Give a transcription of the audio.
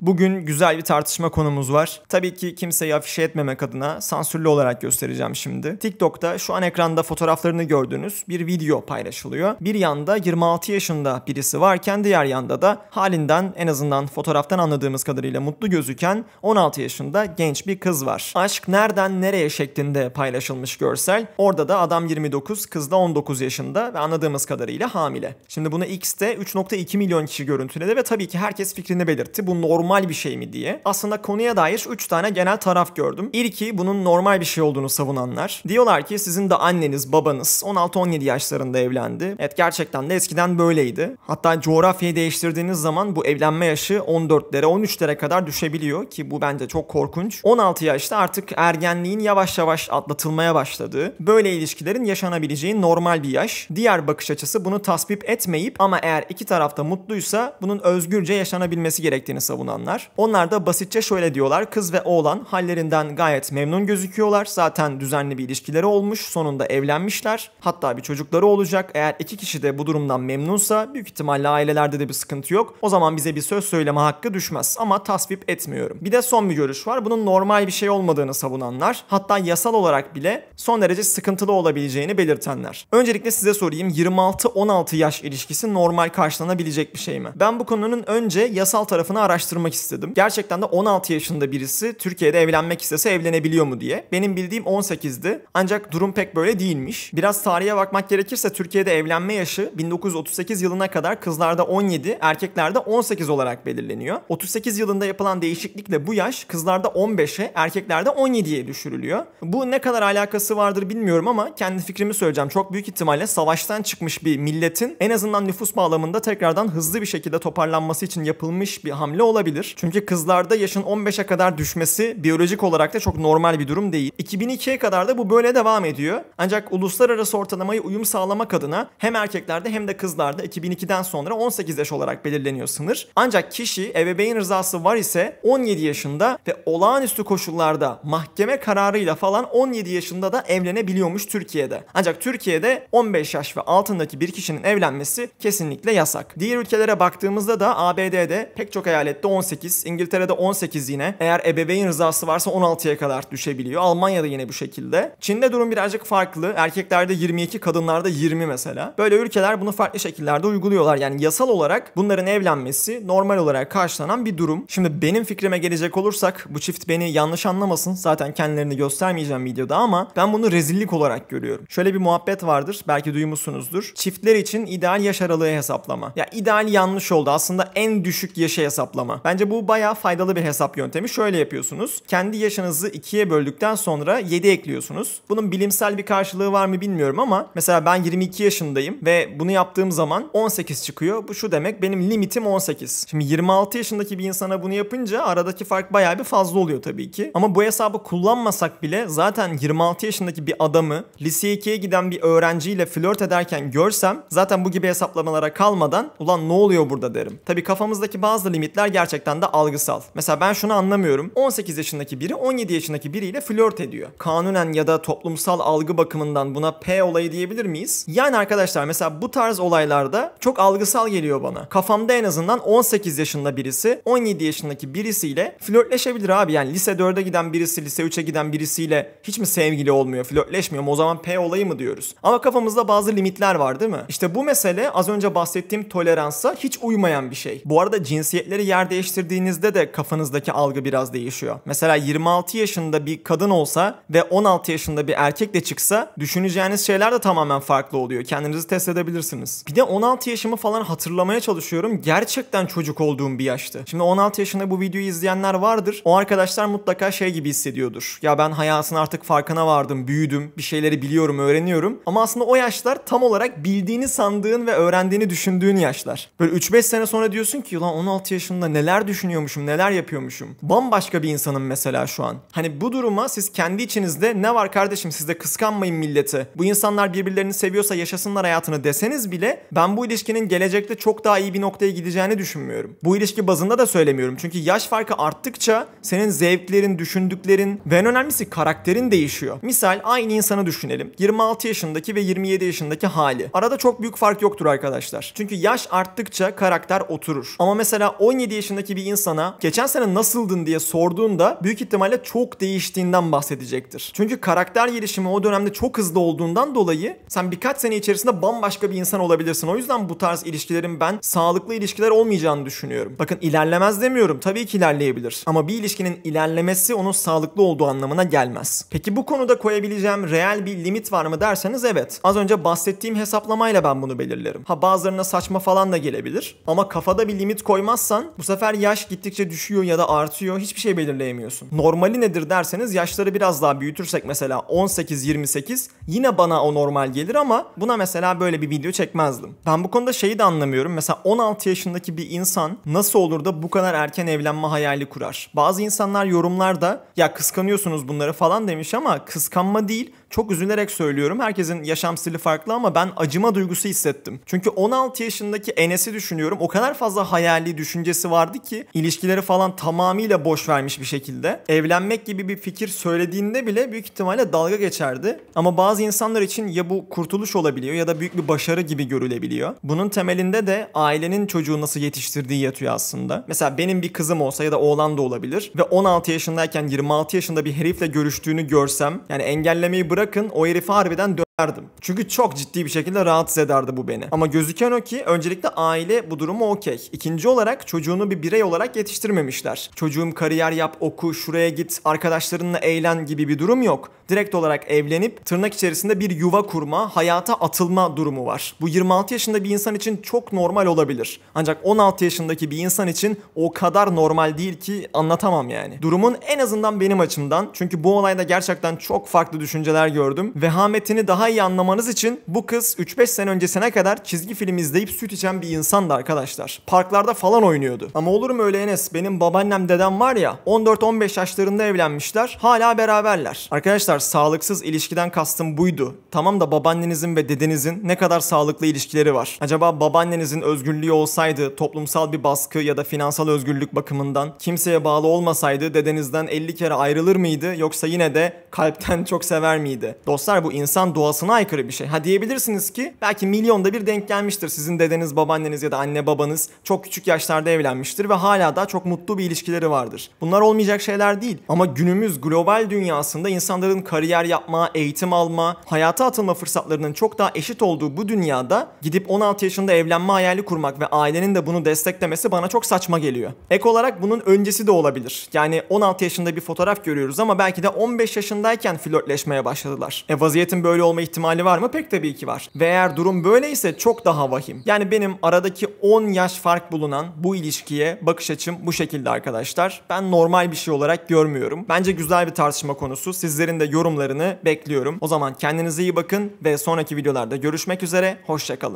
Bugün güzel bir tartışma konumuz var. Tabii ki kimseyi afişe etmemek adına sansürlü olarak göstereceğim şimdi. TikTok'ta şu an ekranda fotoğraflarını gördüğünüz bir video paylaşılıyor. Bir yanda 26 yaşında birisi varken diğer yanda da halinden en azından fotoğraftan anladığımız kadarıyla mutlu gözüken 16 yaşında genç bir kız var. Aşk nereden nereye şeklinde paylaşılmış görsel. Orada da adam 29, kız da 19 yaşında ve anladığımız kadarıyla hamile. Şimdi bunu X'te 3.2 milyon kişi görüntüledi ve tabii ki herkes fikrini belirtti. Bu normal normal bir şey mi diye. Aslında konuya dair 3 tane genel taraf gördüm. İlki bunun normal bir şey olduğunu savunanlar. Diyorlar ki sizin de anneniz, babanız 16-17 yaşlarında evlendi. Evet gerçekten de eskiden böyleydi. Hatta coğrafyayı değiştirdiğiniz zaman bu evlenme yaşı 14'lere, 13'lere kadar düşebiliyor ki bu bence çok korkunç. 16 yaşta artık ergenliğin yavaş yavaş atlatılmaya başladığı, böyle ilişkilerin yaşanabileceği normal bir yaş. Diğer bakış açısı bunu tasvip etmeyip ama eğer iki tarafta mutluysa bunun özgürce yaşanabilmesi gerektiğini savunan insanlar. Onlar da basitçe şöyle diyorlar. Kız ve oğlan hallerinden gayet memnun gözüküyorlar. Zaten düzenli bir ilişkileri olmuş. Sonunda evlenmişler. Hatta bir çocukları olacak. Eğer iki kişi de bu durumdan memnunsa büyük ihtimalle ailelerde de bir sıkıntı yok. O zaman bize bir söz söyleme hakkı düşmez ama tasvip etmiyorum. Bir de son bir görüş var. Bunun normal bir şey olmadığını savunanlar, hatta yasal olarak bile son derece sıkıntılı olabileceğini belirtenler. Öncelikle size sorayım 26-16 yaş ilişkisi normal karşılanabilecek bir şey mi? Ben bu konunun önce yasal tarafını araştırmak sormak istedim. Gerçekten de 16 yaşında birisi Türkiye'de evlenmek istese evlenebiliyor mu diye. Benim bildiğim 18'di. Ancak durum pek böyle değilmiş. Biraz tarihe bakmak gerekirse Türkiye'de evlenme yaşı 1938 yılına kadar kızlarda 17, erkeklerde 18 olarak belirleniyor. 38 yılında yapılan değişiklikle bu yaş kızlarda 15'e, erkeklerde 17'ye düşürülüyor. Bu ne kadar alakası vardır bilmiyorum ama kendi fikrimi söyleyeceğim. Çok büyük ihtimalle savaştan çıkmış bir milletin en azından nüfus bağlamında tekrardan hızlı bir şekilde toparlanması için yapılmış bir hamle olabilir olabilir. Çünkü kızlarda yaşın 15'e kadar düşmesi biyolojik olarak da çok normal bir durum değil. 2002'ye kadar da bu böyle devam ediyor. Ancak uluslararası ortalamayı uyum sağlamak adına hem erkeklerde hem de kızlarda 2002'den sonra 18 yaş olarak belirleniyor sınır. Ancak kişi ebeveyn rızası var ise 17 yaşında ve olağanüstü koşullarda mahkeme kararıyla falan 17 yaşında da evlenebiliyormuş Türkiye'de. Ancak Türkiye'de 15 yaş ve altındaki bir kişinin evlenmesi kesinlikle yasak. Diğer ülkelere baktığımızda da ABD'de pek çok eyalette 18 18, İngiltere'de 18 yine. Eğer ebeveyn rızası varsa 16'ya kadar düşebiliyor. Almanya'da yine bu şekilde. Çin'de durum birazcık farklı. Erkeklerde 22, kadınlarda 20 mesela. Böyle ülkeler bunu farklı şekillerde uyguluyorlar. Yani yasal olarak bunların evlenmesi normal olarak karşılanan bir durum. Şimdi benim fikrime gelecek olursak bu çift beni yanlış anlamasın. Zaten kendilerini göstermeyeceğim videoda ama ben bunu rezillik olarak görüyorum. Şöyle bir muhabbet vardır. Belki duymuşsunuzdur. Çiftler için ideal yaş aralığı hesaplama. Ya ideal yanlış oldu. Aslında en düşük yaşa hesaplama. Ben Bence bu bayağı faydalı bir hesap yöntemi. Şöyle yapıyorsunuz. Kendi yaşınızı ikiye böldükten sonra 7 ekliyorsunuz. Bunun bilimsel bir karşılığı var mı bilmiyorum ama mesela ben 22 yaşındayım ve bunu yaptığım zaman 18 çıkıyor. Bu şu demek benim limitim 18. Şimdi 26 yaşındaki bir insana bunu yapınca aradaki fark bayağı bir fazla oluyor tabii ki. Ama bu hesabı kullanmasak bile zaten 26 yaşındaki bir adamı lise 2'ye giden bir öğrenciyle flört ederken görsem zaten bu gibi hesaplamalara kalmadan ulan ne oluyor burada derim. Tabii kafamızdaki bazı limitler gerçekten gerçekten de algısal. Mesela ben şunu anlamıyorum. 18 yaşındaki biri 17 yaşındaki biriyle flört ediyor. Kanunen ya da toplumsal algı bakımından buna P olayı diyebilir miyiz? Yani arkadaşlar mesela bu tarz olaylarda çok algısal geliyor bana. Kafamda en azından 18 yaşında birisi 17 yaşındaki birisiyle flörtleşebilir abi. Yani lise 4'e giden birisi, lise 3'e giden birisiyle hiç mi sevgili olmuyor, flörtleşmiyor mu? O zaman P olayı mı diyoruz? Ama kafamızda bazı limitler var değil mi? İşte bu mesele az önce bahsettiğim toleransa hiç uymayan bir şey. Bu arada cinsiyetleri yer değiştirmiyor eleştirdiğinizde de kafanızdaki algı biraz değişiyor. Mesela 26 yaşında bir kadın olsa ve 16 yaşında bir erkekle çıksa düşüneceğiniz şeyler de tamamen farklı oluyor. Kendinizi test edebilirsiniz. Bir de 16 yaşımı falan hatırlamaya çalışıyorum. Gerçekten çocuk olduğum bir yaştı. Şimdi 16 yaşında bu videoyu izleyenler vardır. O arkadaşlar mutlaka şey gibi hissediyordur. Ya ben hayatın artık farkına vardım, büyüdüm, bir şeyleri biliyorum, öğreniyorum. Ama aslında o yaşlar tam olarak bildiğini sandığın ve öğrendiğini düşündüğün yaşlar. Böyle 3-5 sene sonra diyorsun ki lan 16 yaşında neler düşünüyormuşum, neler yapıyormuşum. Bambaşka bir insanım mesela şu an. Hani bu duruma siz kendi içinizde ne var kardeşim sizde kıskanmayın milleti. Bu insanlar birbirlerini seviyorsa yaşasınlar hayatını deseniz bile ben bu ilişkinin gelecekte çok daha iyi bir noktaya gideceğini düşünmüyorum. Bu ilişki bazında da söylemiyorum. Çünkü yaş farkı arttıkça senin zevklerin, düşündüklerin ve en önemlisi karakterin değişiyor. Misal aynı insanı düşünelim. 26 yaşındaki ve 27 yaşındaki hali. Arada çok büyük fark yoktur arkadaşlar. Çünkü yaş arttıkça karakter oturur. Ama mesela 17 yaşındaki yaşındaki bir insana geçen sene nasıldın diye sorduğunda büyük ihtimalle çok değiştiğinden bahsedecektir. Çünkü karakter gelişimi o dönemde çok hızlı olduğundan dolayı sen birkaç sene içerisinde bambaşka bir insan olabilirsin. O yüzden bu tarz ilişkilerin ben sağlıklı ilişkiler olmayacağını düşünüyorum. Bakın ilerlemez demiyorum. Tabii ki ilerleyebilir. Ama bir ilişkinin ilerlemesi onun sağlıklı olduğu anlamına gelmez. Peki bu konuda koyabileceğim reel bir limit var mı derseniz evet. Az önce bahsettiğim hesaplamayla ben bunu belirlerim. Ha bazılarına saçma falan da gelebilir. Ama kafada bir limit koymazsan bu sefer yaş gittikçe düşüyor ya da artıyor. Hiçbir şey belirleyemiyorsun. Normali nedir derseniz yaşları biraz daha büyütürsek mesela 18-28 yine bana o normal gelir ama buna mesela böyle bir video çekmezdim. Ben bu konuda şeyi de anlamıyorum. Mesela 16 yaşındaki bir insan nasıl olur da bu kadar erken evlenme hayali kurar? Bazı insanlar yorumlarda ya kıskanıyorsunuz bunları falan demiş ama kıskanma değil çok üzülerek söylüyorum. Herkesin yaşam stili farklı ama ben acıma duygusu hissettim. Çünkü 16 yaşındaki Enes'i düşünüyorum. O kadar fazla hayali düşüncesi vardı ki ilişkileri falan tamamıyla boş vermiş bir şekilde. Evlenmek gibi bir fikir söylediğinde bile büyük ihtimalle dalga geçerdi. Ama bazı insanlar için ya bu kurtuluş olabiliyor ya da büyük bir başarı gibi görülebiliyor. Bunun temelinde de ailenin çocuğu nasıl yetiştirdiği yatıyor aslında. Mesela benim bir kızım olsa ya da oğlan da olabilir ve 16 yaşındayken 26 yaşında bir herifle görüştüğünü görsem yani engellemeyi bırak bırakın o herifi harbiden döverdim. Çünkü çok ciddi bir şekilde rahatsız ederdi bu beni. Ama gözüken o ki öncelikle aile bu durumu okey. İkinci olarak çocuğunu bir birey olarak yetiştirmemişler. Çocuğum kariyer yap, oku, şuraya git, arkadaşlarınla eğlen gibi bir durum yok direkt olarak evlenip tırnak içerisinde bir yuva kurma, hayata atılma durumu var. Bu 26 yaşında bir insan için çok normal olabilir. Ancak 16 yaşındaki bir insan için o kadar normal değil ki anlatamam yani. Durumun en azından benim açımdan çünkü bu olayda gerçekten çok farklı düşünceler gördüm. Vehametini daha iyi anlamanız için bu kız 3-5 sene öncesine kadar çizgi film izleyip süt içen bir insandı arkadaşlar. Parklarda falan oynuyordu. Ama olur mu öyle Enes? Benim babaannem dedem var ya 14-15 yaşlarında evlenmişler. Hala beraberler. Arkadaşlar Arkadaşlar sağlıksız ilişkiden kastım buydu. Tamam da babaannenizin ve dedenizin ne kadar sağlıklı ilişkileri var? Acaba babaannenizin özgürlüğü olsaydı toplumsal bir baskı ya da finansal özgürlük bakımından kimseye bağlı olmasaydı dedenizden 50 kere ayrılır mıydı yoksa yine de kalpten çok sever miydi? Dostlar bu insan doğasına aykırı bir şey. Ha diyebilirsiniz ki belki milyonda bir denk gelmiştir. Sizin dedeniz, babaanneniz ya da anne babanız çok küçük yaşlarda evlenmiştir ve hala da çok mutlu bir ilişkileri vardır. Bunlar olmayacak şeyler değil ama günümüz global dünyasında insanların kariyer yapma, eğitim alma, hayata atılma fırsatlarının çok daha eşit olduğu bu dünyada gidip 16 yaşında evlenme hayali kurmak ve ailenin de bunu desteklemesi bana çok saçma geliyor. Ek olarak bunun öncesi de olabilir. Yani 16 yaşında bir fotoğraf görüyoruz ama belki de 15 yaşındayken flörtleşmeye başladılar. E vaziyetin böyle olma ihtimali var mı? Pek tabii ki var. Ve eğer durum böyleyse çok daha vahim. Yani benim aradaki 10 yaş fark bulunan bu ilişkiye bakış açım bu şekilde arkadaşlar. Ben normal bir şey olarak görmüyorum. Bence güzel bir tartışma konusu. Sizlerin de yorumlarını bekliyorum. O zaman kendinize iyi bakın ve sonraki videolarda görüşmek üzere. Hoşçakalın.